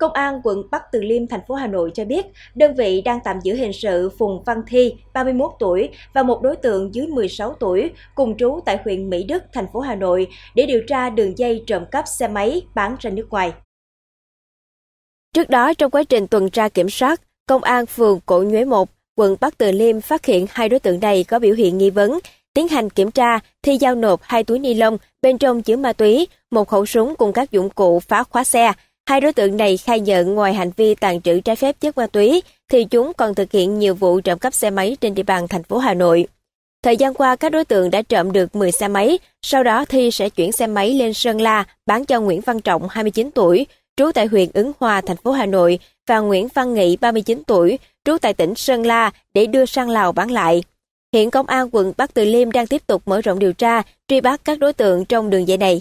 Công an quận Bắc Từ Liêm, thành phố Hà Nội cho biết, đơn vị đang tạm giữ hình sự Phùng Văn Thi, 31 tuổi và một đối tượng dưới 16 tuổi cùng trú tại huyện Mỹ Đức, thành phố Hà Nội để điều tra đường dây trộm cắp xe máy bán ra nước ngoài. Trước đó, trong quá trình tuần tra kiểm soát, Công an phường Cổ Nhuế 1, quận Bắc Từ Liêm phát hiện hai đối tượng này có biểu hiện nghi vấn. Tiến hành kiểm tra, Thi giao nộp hai túi ni lông bên trong chứa ma túy, một khẩu súng cùng các dụng cụ phá khóa xe – Hai đối tượng này khai nhận ngoài hành vi tàn trữ trái phép chất ma túy, thì chúng còn thực hiện nhiều vụ trộm cắp xe máy trên địa bàn thành phố Hà Nội. Thời gian qua, các đối tượng đã trộm được 10 xe máy, sau đó Thi sẽ chuyển xe máy lên Sơn La bán cho Nguyễn Văn Trọng, 29 tuổi, trú tại huyện Ứng Hòa, thành phố Hà Nội và Nguyễn Văn Nghị, 39 tuổi, trú tại tỉnh Sơn La để đưa sang Lào bán lại. Hiện Công an quận Bắc Từ Liêm đang tiếp tục mở rộng điều tra, truy bắt các đối tượng trong đường dây này.